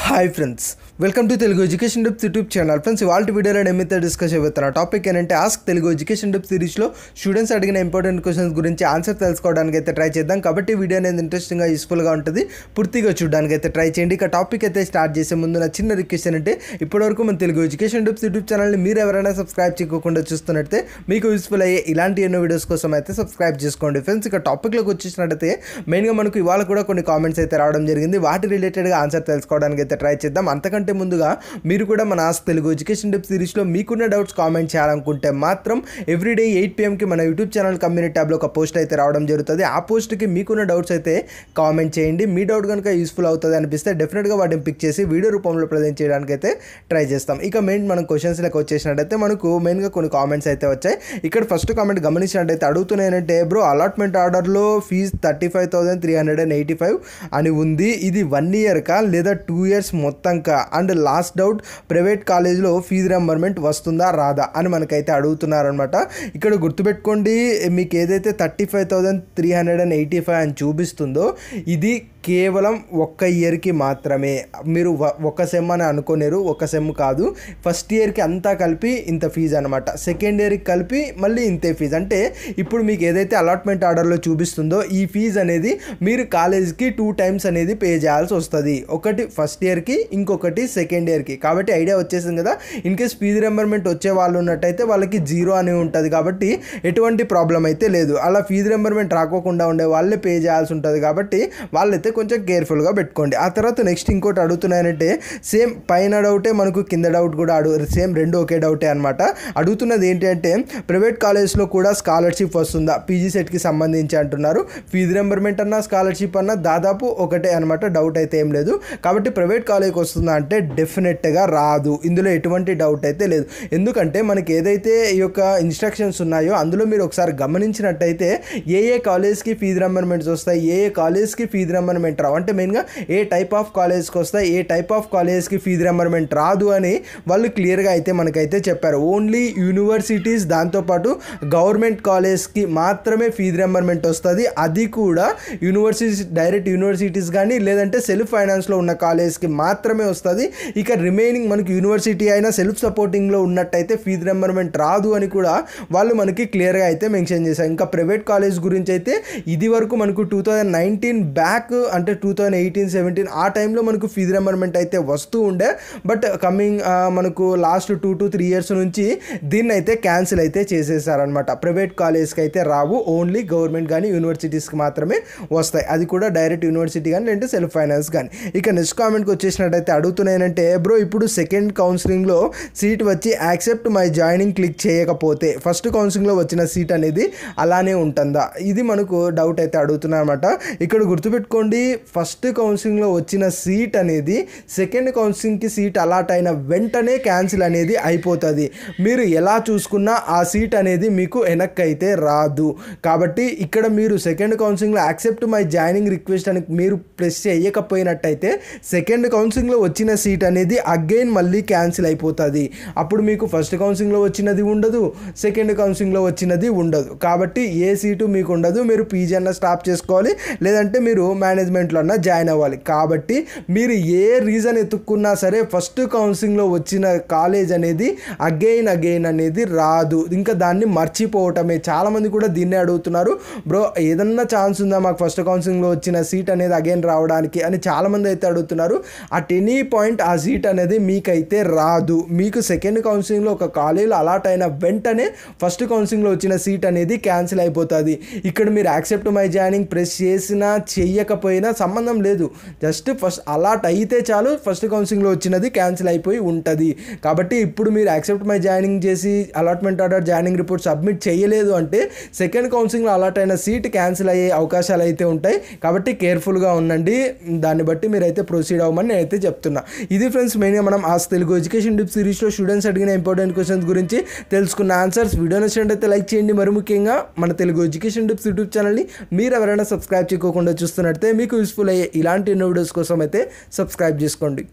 hi friends welcome to Telugu education depths YouTube channel friends ఇవాళ వీడియోలో నేను నేమైతే డిస్కస్ చేయబోతున్న టాపిక్ ఏంటంటే ఆస్క్ తెలుగు ఎడ్యుకేషన్ డెప్ సిరీస్లో స్టూడెంట్స్ అడిగిన ఇంపార్టెంట్ క్వశ్చన్స్ గురించి ఆన్సర్ తెలుసుకోవడానికి అయితే ట్రై చేద్దాం కాబట్టి వీడియో అనేది ఇంట్రెస్టింగ్గా యూస్ఫుల్గా ఉంటుంది పూర్తిగా చూడడానికి అయితే ట్రై చేయండి ఇక టాపిక్ అయితే స్టార్ట్ చేసే ముందు నా చిన్న రిక్వెస్ట్ ఏంటంటే ఇప్పటివరకు మన తెలుగు ఎడ్యుకేషన్ డెప్స్ యూట్యూబ్ ఛానల్ని మీరు ఎవరైనా సబ్స్క్రైబ్ చేయకుండా చూస్తున్నట్టే మీకు యూస్ఫుల్ అయ్యే ఇలాంటి ఎన్నో వీడియోస్ కోసం అయితే సబ్స్క్రైబ్ చేసుకోండి ఫ్రెండ్స్ ఇక టాపిక్లోకి వచ్చేసినట్టయితే మెయిన్గా మనకు ఇవాళ కూడా కొన్ని కామెంట్స్ అయితే రావడం జరిగింది వాటి రిలేటెడ్గా ఆన్సర్ తెలుసుకోవడానికి అయితే ట్రై చేద్దాం అంతకంటే ముందుగా మీరు కూడా మన ఆస్ తెలుగు ఎడ్యుకేషన్ టిప్ సిరీస్లో మీకున్న డౌట్స్ కామెంట్ చేయాలనుకుంటే మాత్రం ఎవ్రీడే ఎయిట్ పిఎంకి మన యూట్యూబ్ ఛానల్ కమ్యూనిటీ ట్యాబ్లో ఒక పోస్ట్ అయితే రావడం జరుగుతుంది ఆ పోస్ట్కి మీకున్న డౌట్స్ అయితే కామెంట్ చేయండి మీ డౌట్ కనుక యూస్ఫుల్ అవుతుంది అనిపిస్తే డెఫినెట్గా వాటిని పిక్ చేసి వీడియో రూపంలో ప్రజెంట్ చేయడానికి అయితే ట్రై చేస్తాం ఇక మెయిన్ మనం లెక్క వచ్చేసినట్టయితే మనకు మెయిన్గా కొన్ని కామెంట్స్ అయితే వచ్చాయి ఇక్కడ ఫస్ట్ కామెంట్ గమనించినట్టయితే అడుగుతున్నానంటే బ్రో అలాట్మెంట్ ఆర్డర్లో fees thirty five thousand three hundred and eighty five అని ఉంది ఇది వన్ ఇయర్కా లేదా టూ ఇయర్స్ మొత్తం అండ్ లాస్ట్ డౌట్ ప్రైవేట్ కాలేజ్లో ఫీజు రెంబర్మెంట్ వస్తుందా రాదా అని మనకైతే అడుగుతున్నారనమాట ఇక్కడ గుర్తుపెట్టుకోండి మీకు ఏదైతే thirty five thousand three hundred and eighty five అని చూపిస్తుందో ఇది కేవలం ఒక్క ఇయర్కి మాత్రమే మీరు ఒక సెమ్ అని అనుకోలేరు ఒక సెమ్ కాదు ఫస్ట్ ఇయర్కి అంతా కలిపి ఇంత ఫీజు అనమాట సెకండ్ ఇయర్కి కలిపి మళ్ళీ ఇంతే ఫీజు అంటే ఇప్పుడు మీకు ఏదైతే అలాట్మెంట్ ఆర్డర్లో చూపిస్తుందో ఈ ఫీజు అనేది మీరు కాలేజ్కి టూ టైమ్స్ అనేది పే చేయాల్సి వస్తుంది ఒకటి ఫస్ట్ ఇయర్కి ఇంకొకటి సెకండ్ ఇయర్కి కాబట్టి ఐడియా వచ్చేసింది కదా ఇన్ కేస్ ఫీజు రెంబర్మెంట్ వచ్చే వాళ్ళు ఉన్నట్టయితే వాళ్ళకి జీరో అని ఉంటుంది కాబట్టి ఎటువంటి ప్రాబ్లం అయితే లేదు అలా ఫీజు రెంబర్మెంట్ రాకోకుండా ఉండే వాళ్ళే పే చేయాల్సి ఉంటుంది కాబట్టి వాళ్ళైతే అది కొంచెం కేర్ఫుల్గా పెట్టుకోండి ఆ తర్వాత నెక్స్ట్ ఇంకోటి అంటే సేమ్ పైన డౌటే మనకు కింద డౌట్ కూడా అడుగు సేమ్ రెండు ఒకే డౌటే అనమాట అడుగుతున్నది ఏంటంటే ప్రైవేట్ కాలేజ్లో కూడా స్కాలర్షిప్ వస్తుందా పీజీ సెట్కి సంబంధించి అంటున్నారు ఫీజు రెంబర్మెంట్ అన్నా స్కాలర్షిప్ అన్నా దాదాపు ఒకటే అనమాట డౌట్ అయితే ఏం లేదు కాబట్టి ప్రైవేట్ కాలేజ్కి వస్తుందా అంటే డెఫినెట్గా రాదు ఇందులో ఎటువంటి డౌట్ అయితే లేదు ఎందుకంటే మనకి ఏదైతే ఈ యొక్క ఇన్స్ట్రక్షన్స్ ఉన్నాయో అందులో మీరు ఒకసారి గమనించినట్టయితే ఏ ఏ కాలేజ్కి ఫీజు రెంబర్మెంట్స్ వస్తాయి ఏ ఏ కాలేజ్కి ఫీజు రెంబర్మెంట్ రియంబర్మెంట్ రావు అంటే మెయిన్గా ఏ టైప్ ఆఫ్ కాలేజ్కి వస్తాయి ఏ టైప్ ఆఫ్ కాలేజ్కి ఫీజు రియంబర్మెంట్ రాదు అని వాళ్ళు క్లియర్గా అయితే మనకైతే చెప్పారు ఓన్లీ యూనివర్సిటీస్ దాంతోపాటు గవర్నమెంట్ కాలేజ్కి మాత్రమే ఫీజు రియంబర్మెంట్ వస్తుంది అది కూడా యూనివర్సిటీస్ డైరెక్ట్ యూనివర్సిటీస్ కానీ లేదంటే సెల్ఫ్ ఫైనాన్స్లో ఉన్న కాలేజ్కి మాత్రమే వస్తుంది ఇక రిమైనింగ్ మనకి యూనివర్సిటీ అయినా సెల్ఫ్ సపోర్టింగ్లో ఉన్నట్టయితే ఫీజు రెంబర్మెంట్ రాదు అని కూడా వాళ్ళు మనకి క్లియర్గా అయితే మెన్షన్ చేశారు ఇంకా ప్రైవేట్ కాలేజ్ గురించి అయితే ఇది వరకు మనకు టూ థౌజండ్ నైన్టీన్ బ్యాక్ అంటే టూ థౌజండ్ ఎయిటీన్ సెవెంటీన్ ఆ టైంలో మనకు ఫీజ్ రెంబర్మెంట్ అయితే వస్తూ ఉండే బట్ కమింగ్ మనకు last two to three years నుంచి దీన్ని అయితే క్యాన్సిల్ అయితే చేసేసారనమాట ప్రైవేట్ కాలేజ్కి అయితే రావు ఓన్లీ గవర్నమెంట్ కానీ యూనివర్సిటీస్కి మాత్రమే వస్తాయి అది కూడా డైరెక్ట్ యూనివర్సిటీ కానీ లేదంటే సెల్ఫ్ ఫైనాన్స్ కానీ ఇక నెక్స్ట్ కామెంట్కి వచ్చేసినట్టయితే అడుగుతున్నానంటే బ్రో ఇప్పుడు సెకండ్ కౌన్సిలింగ్లో సీట్ వచ్చి యాక్సెప్ట్ మై జాయినింగ్ క్లిక్ చేయకపోతే ఫస్ట్ కౌన్సిలింగ్లో వచ్చిన సీట్ అనేది అలానే ఉంటుందా ఇది మనకు డౌట్ అయితే అనమాట ఇక్కడ గుర్తుపెట్టుకోండి ఫస్ట్ కౌన్సిలింగ్లో వచ్చిన సీట్ అనేది సెకండ్ కౌన్సిలింగ్కి సీట్ అలాట్ అయిన వెంటనే క్యాన్సిల్ అనేది అయిపోతుంది మీరు ఎలా చూసుకున్నా ఆ సీట్ అనేది మీకు వెనక్కి అయితే రాదు కాబట్టి ఇక్కడ మీరు సెకండ్ కౌన్సిలింగ్లో యాక్సెప్ట్ మై జాయినింగ్ రిక్వెస్ట్ అని మీరు ప్రెస్ చేయకపోయినట్టయితే సెకండ్ కౌన్సిలింగ్లో వచ్చిన సీట్ అనేది అగైన్ మళ్ళీ క్యాన్సిల్ అయిపోతుంది అప్పుడు మీకు ఫస్ట్ కౌన్సిలింగ్లో వచ్చినది ఉండదు సెకండ్ కౌన్సిలింగ్లో వచ్చినది ఉండదు కాబట్టి ఏ సీటు మీకు ఉండదు మీరు పీజీ అన్న స్టాప్ చేసుకోవాలి లేదంటే మీరు మేనేజ్ మేనేజ్మెంట్లో అన్నా జాయిన్ అవ్వాలి కాబట్టి మీరు ఏ రీజన్ ఎత్తుక్కున్నా సరే ఫస్ట్ కౌన్సిలింగ్లో వచ్చిన కాలేజ్ అనేది అగైన్ అగైన్ అనేది రాదు ఇంకా దాన్ని మర్చిపోవటమే చాలామంది కూడా దీన్నే అడుగుతున్నారు బ్రో ఏదన్నా ఛాన్స్ ఉందా మాకు ఫస్ట్ కౌన్సిలింగ్లో వచ్చిన సీట్ అనేది అగైన్ రావడానికి అని చాలామంది అయితే అడుగుతున్నారు అట్ ఎనీ పాయింట్ ఆ సీట్ అనేది మీకైతే రాదు మీకు సెకండ్ కౌన్సిలింగ్లో ఒక కాలేజ్లో అలాట్ అయిన వెంటనే ఫస్ట్ కౌన్సిలింగ్లో వచ్చిన సీట్ అనేది క్యాన్సిల్ అయిపోతుంది ఇక్కడ మీరు యాక్సెప్ట్ మై జాయినింగ్ ప్రెస్ చేసినా చెయ్యకపోయినా ఏదైనా సంబంధం లేదు జస్ట్ ఫస్ట్ అలాట్ అయితే చాలు ఫస్ట్ కౌన్సిలింగ్లో వచ్చినది క్యాన్సిల్ అయిపోయి ఉంటుంది కాబట్టి ఇప్పుడు మీరు యాక్సెప్ట్ మై జాయినింగ్ చేసి allotment order joining report submit చేయలేదు అంటే సెకండ్ కౌన్సిలింగ్లో అలాట్ అయిన సీట్ క్యాన్సిల్ అయ్యే అవకాశాలు అయితే ఉంటాయి కాబట్టి కేర్ఫుల్గా ఉండండి దాన్ని బట్టి మీరైతే ప్రొసీడ్ అవ్వమని నేనైతే చెప్తున్నా ఇది ఫ్రెండ్స్ మెయిన్గా మనం ఆ తెలుగు ఎడ్యుకేషన్ డిప్ సిరీస్లో స్టూడెంట్స్ అడిగిన ఇంపార్టెంట్ క్వశ్చన్స్ గురించి తెలుసుకున్న ఆన్సర్స్ వీడియో అయితే లైక్ చేయండి మరి ముఖ్యంగా మన తెలుగు ఎడ్యుకేషన్ డిప్స్ యూట్యూబ్ ఛానల్ని మీరు ఎవరైనా సబ్స్క్రైబ్ చేసుకోకుండా చూస్తున్నట్టయితే మీకు మీకు యూస్ఫుల్ అయ్యే ఇలాంటి ఎన్నో వీడియోస్ కోసం అయితే సబ్స్క్రైబ్ చేసుకోండి